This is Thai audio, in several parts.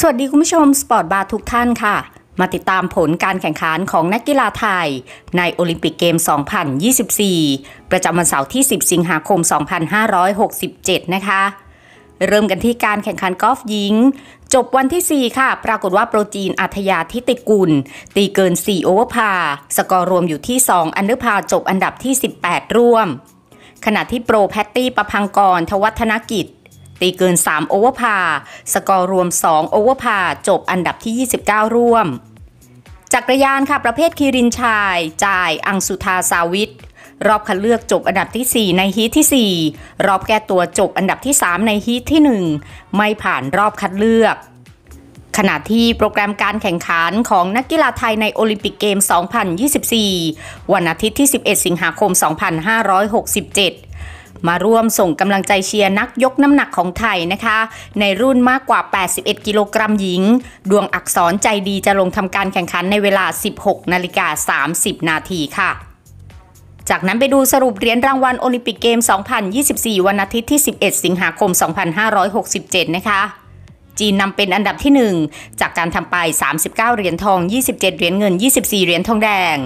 สวัสดีคุณผู้ชม สปอร์ตบาร์ทุกท่านค่ะ มาติดตามผลการแข่งขันของนักกีฬาไทย ในโอลิมปิกเกม 2024 ประจำวันเสาร์ที่ 10 สิงหาคม 2567 นะคะ เริ่มกันที่การแข่งขันกอล์ฟหญิง จบวันที่ 4 ค่ะ ปรากฏว่าโปรจีนอัธยาทิติกุล ตีเกิน 4 โอเวอร์พาสกอร์รวมอยู่ที่ 2อันเดอร์พาจบอันดับที่ 18ร่วม ขณะที่โปรแพตตี้ประพังกรทวัฒนกิจตีเกิน3โอเวอร์พาสกอร์รวม2โอเวอร์พาจบอันดับที่ 29 ร่วม จักรยานค่ะ ประเภทคีรินชาย จ่าย อังสุธาสาวิทรอบคัดเลือกจบอันดับที่ 4 ในฮีทที่ 4 รอบแก้ตัวจบอันดับที่ 3 ในฮีทที่ 1 ไม่ผ่านรอบคัดเลือก ขณะที่โปรแกรมการแข่งขันของนักกีฬาไทยในโอลิมปิกเกม 2024 วันอาทิตย์ที่ 11 สิงหาคม 2567มาร่วมส่งกำลังใจเชียร์นักยกน้ำหนักของไทยนะคะ ในรุ่นมากกว่า 81 กิโลกรัมหญิง ดวงอักษรใจดีจะลงทำการแข่งขันในเวลา 16 นาฬิกา 30 นาทีค่ะ จากนั้นไปดูสรุปเหรียญรางวัลโอลิมปิกเกม 2024 วันอาทิตย์ที่ 11 สิงหาคม 2567 นะคะจีนนำเป็นอันดับที่ 1 จากการทำไป 39 เหรียญทอง 27เหรียญเงิน24เหรียญทองแดง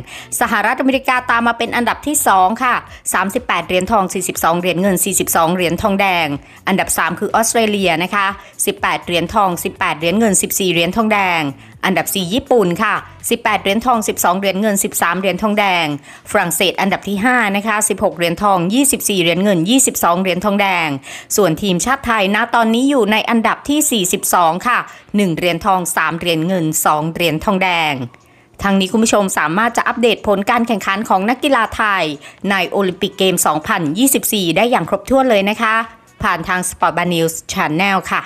สหรัฐอเมริกาตามมาเป็นอันดับที่2ค่ะ38เหรียญทอง 42เหรียญเงิน 42เหรียญทองแดง อันดับ 3 คือออสเตรเลียนะคะ18เหรียญทอง 18เหรียญเงิน 14เหรียญทองแดง อันดับ 4 ญี่ปุ่นค่ะ18 เหรียญทอง 12 เหรียญเงิน 13 เหรียญทองแดง ฝรั่งเศสอันดับที่ 5 นะคะ 16 เหรียญทอง 24 เหรียญเงิน 22 เหรียญทองแดง ส่วนทีมชาติไทยนะตอนนี้อยู่ในอันดับที่ 42 ค่ะ 1 เหรียญทอง 3 เหรียญเงิน 2 เหรียญทองแดงทางนี้คุณผู้ชมสามารถจะอัปเดตผลการแข่งขันของนักกีฬาไทย ในโอลิมปิกเกม 2024 ได้อย่างครบถ้วนเลยนะคะ ผ่านทาง Sport Bar News Channel ค่ะ